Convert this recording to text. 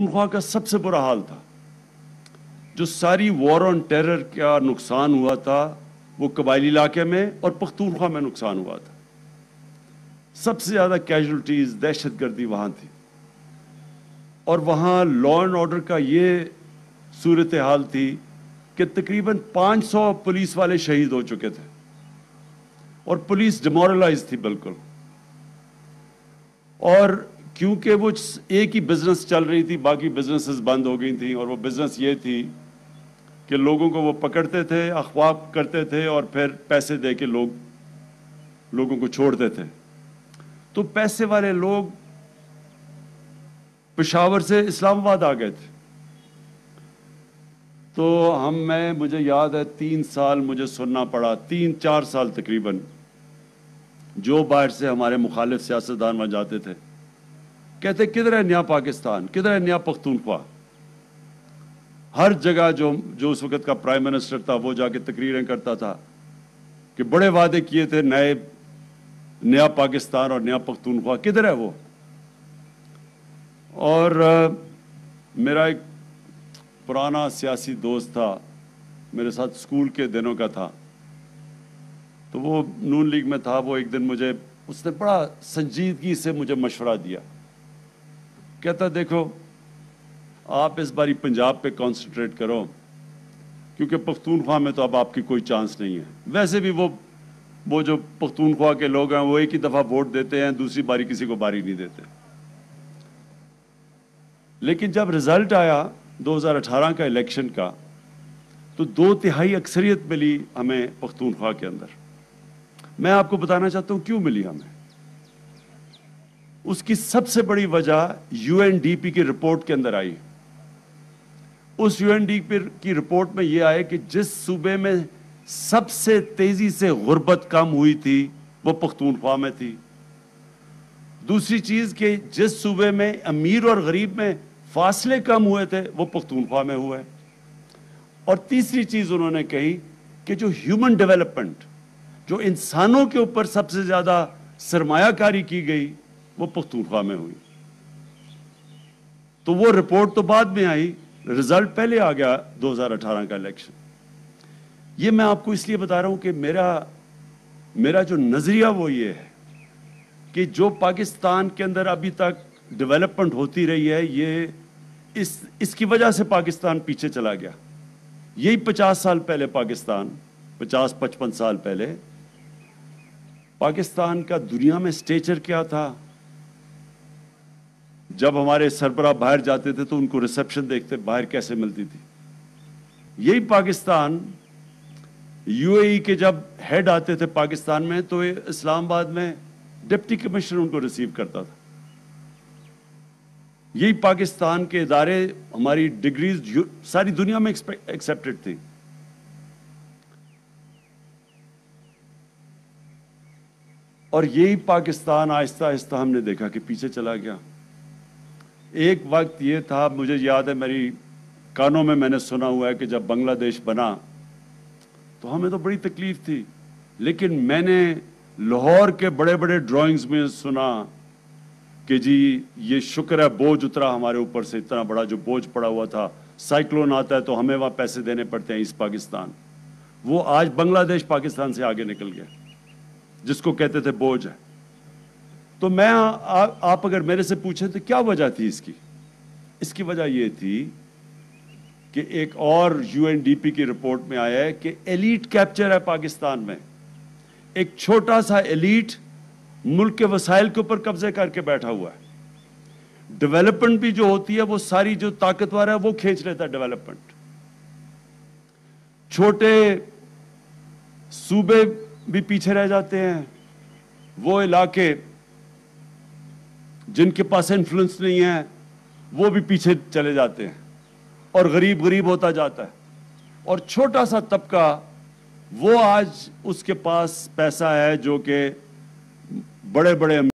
वहाँ का सबसे बुरा हाल था जो सारी वॉर ऑन टेरर का नुकसान हुआ था वो कबायली इलाके में और पख्तूनख्वा में नुकसान हुआ था सबसे ज़्यादा कैजुअलिटीज दहशत गर्दी वहां थी और वहां लॉ एंड ऑर्डर का ये सूरत हाल थी कि तकरीबन 500 पुलिस वाले शहीद हो चुके थे और पुलिस डिमोरलाइज थी बिल्कुल और क्योंकि वो एक ही बिजनेस चल रही थी बाकी बिजनेसेस बंद हो गई थी और वो बिजनेस ये थी कि लोगों को वो पकड़ते थे अखवाब करते थे और फिर पैसे दे के लोग लोगों को छोड़ते थे तो पैसे वाले लोग पिशावर से इस्लामाबाद आ गए थे तो हम मैं मुझे याद है तीन साल मुझे सुनना पड़ा तीन चार साल तकरीबन जो बाहर से हमारे मुखालिफ सियासतदान वहाँ जाते थे कहते किधर है नया पाकिस्तान किधर है नया पख्तूनख्वा हर जगह जो जो उस वक्त का प्राइम मिनिस्टर था वो जाके तकरीरें करता था कि बड़े वादे किए थे नए नया पाकिस्तान और नया पख्तूनख्वा किधर है वो और आ, मेरा एक पुराना सियासी दोस्त था मेरे साथ स्कूल के दिनों का था तो वो नून लीग में था वो एक दिन मुझे उसने बड़ा संजीदगी से मुझे मशवरा दिया कहता देखो आप इस बारी पंजाब पे कंसंट्रेट करो क्योंकि पख्तूनख्वा में तो अब आपकी कोई चांस नहीं है वैसे भी वो वो जो पख्तूनख्वा के लोग हैं वो एक ही दफ़ा वोट देते हैं दूसरी बारी किसी को बारी नहीं देते लेकिन जब रिज़ल्ट आया 2018 का इलेक्शन का तो दो तिहाई अक्सरियत मिली हमें पख्तूनख्वा के अंदर मैं आपको बताना चाहता हूँ क्यों मिली हमें उसकी सबसे बड़ी वजह यूएनडीपी की रिपोर्ट के अंदर आई उस यूएनडीपी की रिपोर्ट में यह आया कि जिस सूबे में सबसे तेजी से गुर्बत कम हुई थी वो पख्तूनख्वा में थी दूसरी चीज कि जिस सूबे में अमीर और गरीब में फासले कम हुए थे वो पख्तूनख्वा में हुए और तीसरी चीज उन्होंने कही कि जो ह्यूमन डेवलपमेंट जो इंसानों के ऊपर सबसे ज्यादा सरमायाकारी की गई वो पुख्तूरखा में हुई तो वो रिपोर्ट तो बाद में आई रिजल्ट पहले आ गया 2018 का इलेक्शन ये मैं आपको इसलिए बता रहा हूं कि मेरा मेरा जो नज़रिया वो ये है कि जो पाकिस्तान के अंदर अभी तक डेवलपमेंट होती रही है ये इस इसकी वजह से पाकिस्तान पीछे चला गया यही पचास साल पहले पाकिस्तान पचास पचपन साल पहले पाकिस्तान का दुनिया में स्टेचर क्या था जब हमारे सरबरा बाहर जाते थे तो उनको रिसेप्शन देखते बाहर कैसे मिलती थी यही पाकिस्तान यूएई e के जब हेड आते थे पाकिस्तान में तो इस्लामाबाद में डिप्टी कमिश्नर उनको रिसीव करता था यही पाकिस्तान के इदारे हमारी डिग्रीज सारी दुनिया में एक्सेप्टेड थी और यही पाकिस्तान आहिस्ता आहिस्ता हमने देखा कि पीछे चला गया एक वक्त ये था मुझे याद है मेरी कानों में मैंने सुना हुआ है कि जब बांग्लादेश बना तो हमें तो बड़ी तकलीफ थी लेकिन मैंने लाहौर के बड़े बड़े ड्राइंग्स में सुना कि जी ये शुक्र है बोझ उतरा हमारे ऊपर से इतना बड़ा जो बोझ पड़ा हुआ था साइक्लोन आता है तो हमें वहाँ पैसे देने पड़ते हैं इस पाकिस्तान वो आज बांग्लादेश पाकिस्तान से आगे निकल गया जिसको कहते थे बोझ है तो मैं आ, आप अगर मेरे से पूछें तो क्या वजह थी इसकी इसकी वजह यह थी कि एक और यूएनडीपी की रिपोर्ट में आया है कि एलिट कैप्चर है पाकिस्तान में एक छोटा सा एलिट मुल्क के वसाइल के ऊपर कब्जे करके बैठा हुआ है डेवलपमेंट भी जो होती है वो सारी जो ताकतवर है वो खींच लेता है डेवलपमेंट छोटे सूबे भी पीछे रह जाते हैं वो इलाके जिनके पास इन्फ्लुएंस नहीं है वो भी पीछे चले जाते हैं और गरीब गरीब होता जाता है और छोटा सा तबका वो आज उसके पास पैसा है जो कि बड़े बड़े